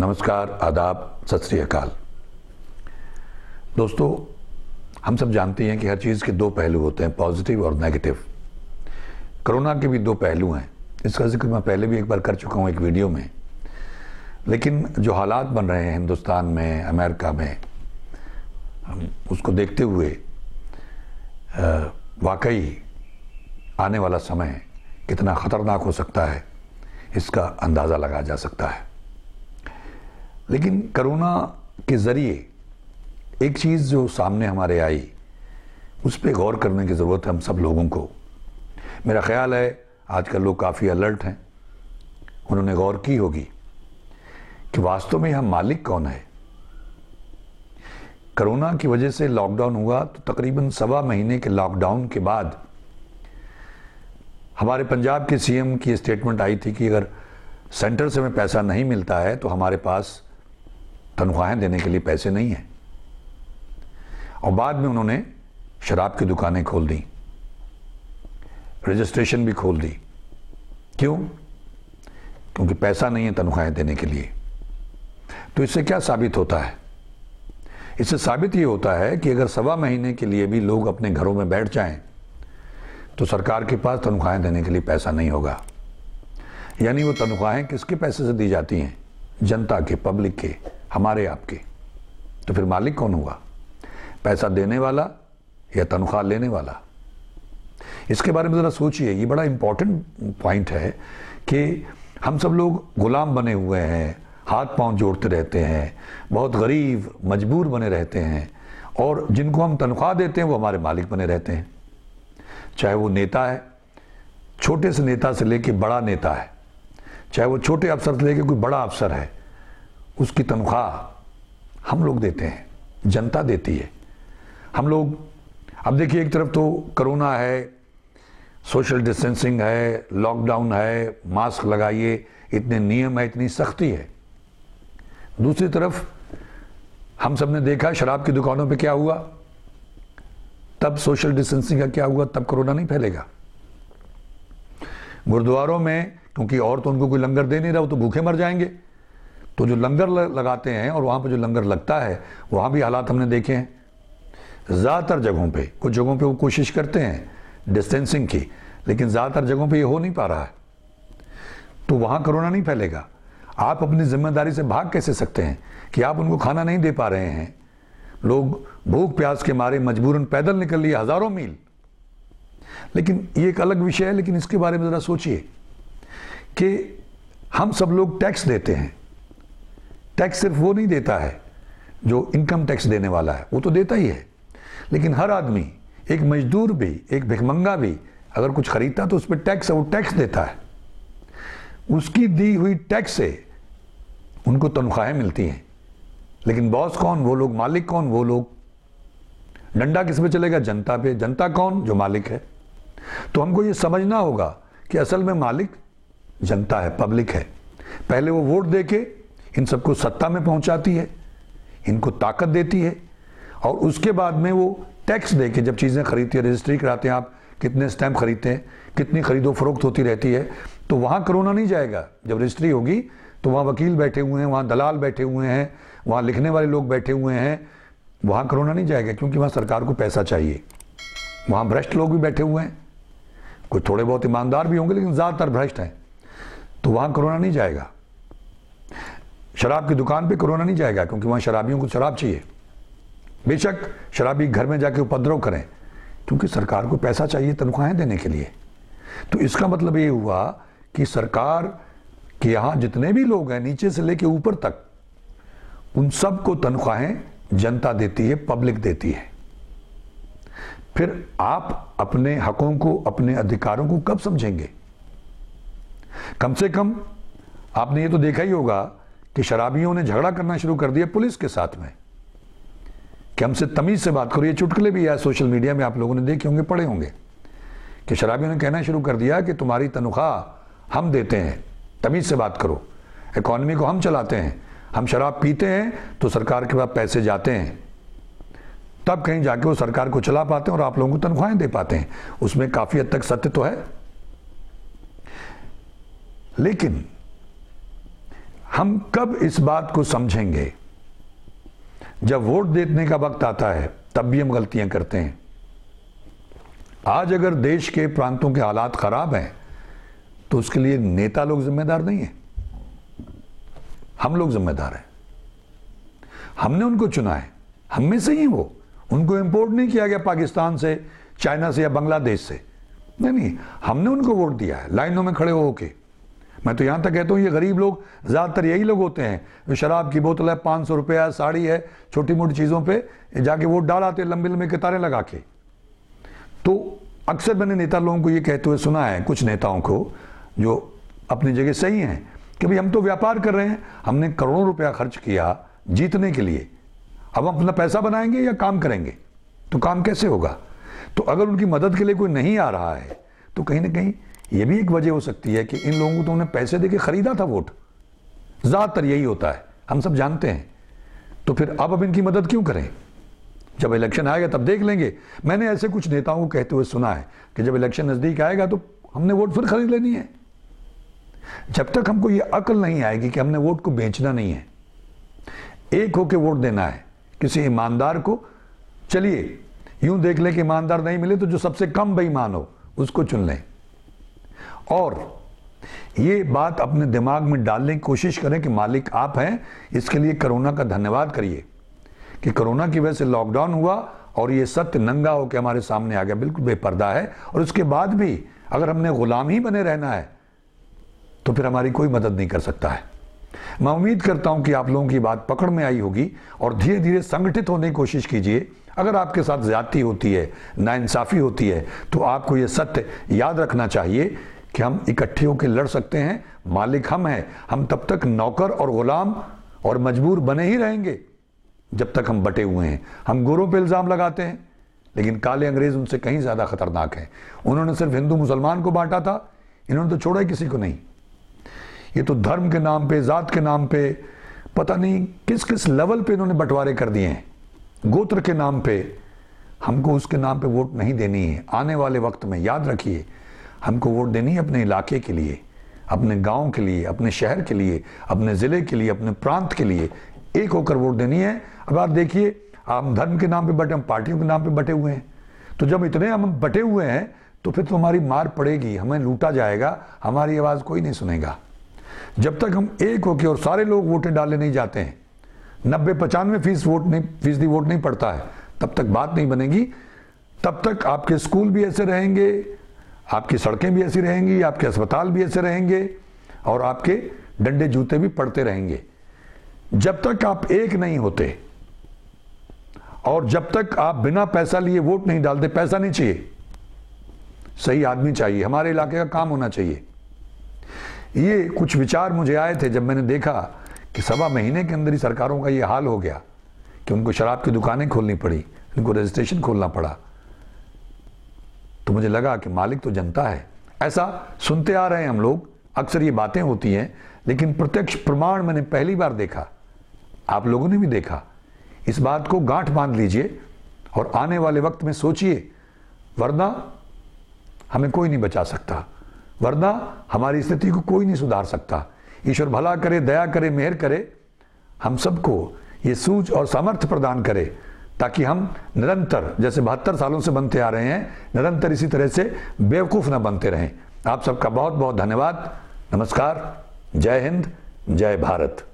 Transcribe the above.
नमस्कार आदाब सत श्रीकाल दोस्तों हम सब जानते हैं कि हर चीज़ के दो पहलू होते हैं पॉजिटिव और नेगेटिव कोरोना के भी दो पहलू हैं इसका जिक्र मैं पहले भी एक बार कर चुका हूँ एक वीडियो में लेकिन जो हालात बन रहे हैं हिंदुस्तान में अमेरिका में हम उसको देखते हुए वाकई आने वाला समय कितना ख़तरनाक हो सकता है इसका अंदाज़ा लगाया जा सकता है लेकिन करोना के ज़रिए एक चीज़ जो सामने हमारे आई उस पर गौर करने की ज़रूरत है हम सब लोगों को मेरा ख्याल है आजकल लोग काफ़ी अलर्ट हैं उन्होंने गौर की होगी कि वास्तव में हम मालिक कौन है करोना की वजह से लॉकडाउन हुआ तो तकरीबन सवा महीने के लॉकडाउन के बाद हमारे पंजाब के सीएम की स्टेटमेंट आई थी कि अगर सेंटर से हमें पैसा नहीं मिलता है तो हमारे पास तनख्वाहें देने के लिए पैसे नहीं हैं और बाद में उन्होंने शराब की दुकानें खोल दी रजिस्ट्रेशन भी खोल दी क्यों क्योंकि पैसा नहीं है तनख्वाहें देने के लिए तो इससे क्या साबित होता है इससे साबित ये होता है कि अगर सवा महीने के लिए भी लोग अपने घरों में बैठ जाएं तो सरकार के पास तनख्वाहें देने के लिए पैसा नहीं होगा यानी वो तनख्वाहें किसके पैसे से दी जाती हैं जनता के पब्लिक के हमारे आपके तो फिर मालिक कौन हुआ पैसा देने वाला या तनख्वाह लेने वाला इसके बारे में ज़रा सोचिए ये बड़ा इंपॉर्टेंट पॉइंट है कि हम सब लोग गुलाम बने हुए हैं हाथ पांव जोड़ते रहते हैं बहुत गरीब मजबूर बने रहते हैं और जिनको हम तनख्वाह देते हैं वो हमारे मालिक बने रहते हैं चाहे वो नेता है छोटे से नेता से लेके बड़ा नेता है चाहे वो छोटे अफसर से लेके कोई बड़ा अफसर है उसकी तनख्वाह हम लोग देते हैं जनता देती है हम लोग अब देखिए एक तरफ तो करोना है सोशल डिस्टेंसिंग है लॉकडाउन है मास्क लगाइए इतने नियम है इतनी सख्ती है दूसरी तरफ हम सब ने देखा शराब की दुकानों पे क्या हुआ तब सोशल डिस्टेंसिंग का क्या हुआ तब कोरोना नहीं फैलेगा गुरुद्वारों में क्योंकि और तो उनको कोई लंगर दे नहीं रहा वो तो भूखे मर जाएंगे तो जो लंगर लगाते हैं और वहाँ पर जो लंगर लगता है वहाँ भी हालात हमने देखे हैं ज़्यादातर जगहों पर कुछ जगहों पर वो कोशिश करते हैं डिस्टेंसिंग की लेकिन ज़्यादातर जगहों पर ये हो नहीं पा रहा है तो वहाँ कोरोना नहीं फैलेगा आप अपनी जिम्मेदारी से भाग कैसे सकते हैं कि आप उनको खाना नहीं दे पा रहे हैं लोग भूख प्यास के मारे मजबूरन पैदल निकल लिए हज़ारों मील लेकिन ये एक अलग विषय है लेकिन इसके बारे में ज़रा सोचिए कि हम सब लोग टैक्स देते हैं टैक्स सिर्फ वो नहीं देता है जो इनकम टैक्स देने वाला है वो तो देता ही है लेकिन हर आदमी एक मजदूर भी एक भिकमंगा भी अगर कुछ खरीदता तो उस पर टैक्स है वो टैक्स देता है उसकी दी हुई टैक्स से उनको तनख्वाहें मिलती हैं लेकिन बॉस कौन वो लोग मालिक कौन वो लोग डंडा किस पे चलेगा जनता पे जनता कौन जो मालिक है तो हमको ये समझना होगा कि असल में मालिक जनता है पब्लिक है पहले वो वोट दे के इन सबको सत्ता में पहुंचाती है इनको ताकत देती है और उसके बाद में वो टैक्स दे के जब चीज़ें खरीदती है रजिस्ट्री कराते हैं आप कितने स्टैम्प खरीदते हैं कितनी खरीदो फरोख्त होती रहती है तो वहाँ करोना नहीं जाएगा जब रजिस्ट्री होगी तो वहाँ वकील बैठे हुए हैं वहाँ दलाल बैठे हुए हैं वहाँ लिखने वाले लोग बैठे हुए हैं वहाँ करोना नहीं जाएगा क्योंकि वहाँ सरकार को पैसा चाहिए वहाँ भ्रष्ट लोग भी बैठे हुए हैं कुछ थोड़े बहुत ईमानदार भी होंगे लेकिन ज़्यादातर भ्रष्ट हैं तो वहाँ कोरोना नहीं जाएगा शराब की दुकान पे कोरोना नहीं जाएगा क्योंकि वहाँ शराबियों को शराब चाहिए बेशक शराबी घर में जाके उपद्रव करें क्योंकि सरकार को पैसा चाहिए तनख्वाहें देने के लिए तो इसका मतलब ये हुआ कि सरकार के यहाँ जितने भी लोग हैं नीचे से लेके ऊपर तक उन सबको तनख्वाहें जनता देती है पब्लिक देती है फिर आप अपने हकों को अपने अधिकारों को कब समझेंगे कम से कम आपने ये तो देखा ही होगा कि शराबियों ने झगड़ा करना शुरू कर दिया पुलिस के साथ में कि हमसे तमीज़ से बात करो ये चुटकुले भी आए सोशल मीडिया में आप लोगों ने देखे होंगे पढ़े होंगे कि शराबियों ने कहना शुरू कर दिया कि तुम्हारी तनख्वाह हम देते हैं तमीज़ से बात करो इकॉनमी को हम चलाते हैं हम शराब पीते हैं तो सरकार के पास पैसे जाते हैं तब कहीं जाके वो सरकार को चला पाते हैं और आप लोगों को तनख्वाहें दे पाते हैं उसमें काफ़ी हद तक सत्य तो है लेकिन हम कब इस बात को समझेंगे जब वोट देने का वक्त आता है तब भी हम गलतियां करते हैं आज अगर देश के प्रांतों के हालात खराब हैं तो उसके लिए नेता लोग जिम्मेदार नहीं है हम लोग जिम्मेदार हैं हमने उनको चुना है हम में से ही वो उनको इंपोर्ट नहीं किया गया पाकिस्तान से चाइना से या बांग्लादेश से नहीं नहीं हमने उनको वोट दिया है लाइनों में खड़े होके मैं तो यहाँ तक कहता हूँ ये गरीब लोग ज़्यादातर यही लोग होते हैं शराब की बोतल है पाँच सौ रुपया साड़ी है छोटी मोटी चीज़ों पर जाके वोट डाल आते हैं लंबी लंबी कतारें लगा के तो अक्सर मैंने नेता लोगों को ये कहते हुए सुना है कुछ नेताओं को जो अपनी जगह सही हैं कि भाई हम तो व्यापार कर रहे हैं हमने करोड़ों रुपया खर्च किया जीतने के लिए अब हम अपना पैसा बनाएंगे या काम करेंगे तो काम कैसे होगा तो अगर उनकी मदद के लिए कोई नहीं आ रहा है तो कहीं ना कहीं ये भी एक वजह हो सकती है कि इन लोगों को तो उन्हें पैसे दे के खरीदा था वोट ज़्यादातर यही होता है हम सब जानते हैं तो फिर अब अब इनकी मदद क्यों करें जब इलेक्शन आएगा तब देख लेंगे मैंने ऐसे कुछ नेताओं को कहते हुए सुना है कि जब इलेक्शन नज़दीक आएगा तो हमने वोट फिर खरीद लेनी है जब तक हमको यह अकल नहीं आएगी कि हमने वोट को बेचना नहीं है एक होकर वोट देना है किसी ईमानदार को चलिए यूं देख लें कि ईमानदार नहीं मिले तो जो सबसे कम बेईमान हो उसको चुन लें और ये बात अपने दिमाग में डालने की कोशिश करें कि मालिक आप हैं इसके लिए करोना का धन्यवाद करिए कि कोरोना की वजह से लॉकडाउन हुआ और ये सत्य नंगा होकर हमारे सामने आ गया बिल्कुल बेपर्दा है और उसके बाद भी अगर हमने गुलाम ही बने रहना है तो फिर हमारी कोई मदद नहीं कर सकता है मैं उम्मीद करता हूं कि आप लोगों की बात पकड़ में आई होगी और धीरे धीरे संगठित होने की कोशिश कीजिए अगर आपके साथ ज्यादती होती है नाइंसाफ़ी होती है तो आपको यह सत्य याद रखना चाहिए कि हम इकट्ठे होकर लड़ सकते हैं मालिक हम हैं हम तब तक नौकर और गुलाम और मजबूर बने ही रहेंगे जब तक हम बटे हुए हैं हम गोरों पे इल्ज़ाम लगाते हैं लेकिन काले अंग्रेज़ उनसे कहीं ज़्यादा ख़तरनाक हैं उन्होंने सिर्फ हिंदू मुसलमान को बांटा था इन्होंने तो छोड़ा ही किसी को नहीं ये तो धर्म के नाम पे ज़ात के नाम पे पता नहीं किस किस लेवल पे इन्होंने बंटवारे कर दिए हैं गोत्र के नाम पे हमको उसके नाम पे वोट नहीं देनी है आने वाले वक्त में याद रखिए हमको वोट देनी है अपने इलाके के लिए अपने गांव के लिए अपने शहर के लिए अपने ज़िले के लिए अपने प्रांत के लिए एक होकर वोट देनी है अब आप देखिए हम धर्म के नाम पे बटे हम पार्टियों के नाम पे बटे हुए हैं तो जब इतने हम बटे हुए हैं तो फिर तो हमारी मार पड़ेगी हमें लूटा जाएगा हमारी आवाज़ कोई नहीं सुनेगा जब तक हम एक होकर और सारे लोग वोटें डाले नहीं जाते हैं नब्बे पचानवे फीस वोट नहीं फीसदी वोट नहीं पड़ता है तब तक बात नहीं बनेगी तब तक आपके स्कूल भी ऐसे रहेंगे आपकी सड़कें भी ऐसी रहेंगी आपके अस्पताल भी ऐसे रहेंगे और आपके डंडे जूते भी पड़ते रहेंगे जब तक आप एक नहीं होते और जब तक आप बिना पैसा लिए वोट नहीं डालते पैसा नहीं चाहिए सही आदमी चाहिए हमारे इलाके का काम होना चाहिए ये कुछ विचार मुझे आए थे जब मैंने देखा कि सवा महीने के अंदर ही सरकारों का ये हाल हो गया कि उनको शराब की दुकानें खोलनी पड़ी उनको रजिस्ट्रेशन खोलना पड़ा मुझे लगा कि मालिक तो जनता है ऐसा सुनते आ रहे हैं हम लोग अक्सर ये बातें होती हैं लेकिन प्रत्यक्ष प्रमाण मैंने पहली बार देखा आप लोगों ने भी देखा इस बात को गांठ बांध लीजिए और आने वाले वक्त में सोचिए वरना हमें कोई नहीं बचा सकता वरना हमारी स्थिति को कोई नहीं सुधार सकता ईश्वर भला करे दया करे मेहर करे हम सबको ये सूझ और सामर्थ्य प्रदान करे ताकि हम निरंतर जैसे बहत्तर सालों से बनते आ रहे हैं निरंतर इसी तरह से बेवकूफ़ ना बनते रहें आप सबका बहुत बहुत धन्यवाद नमस्कार जय हिंद जय भारत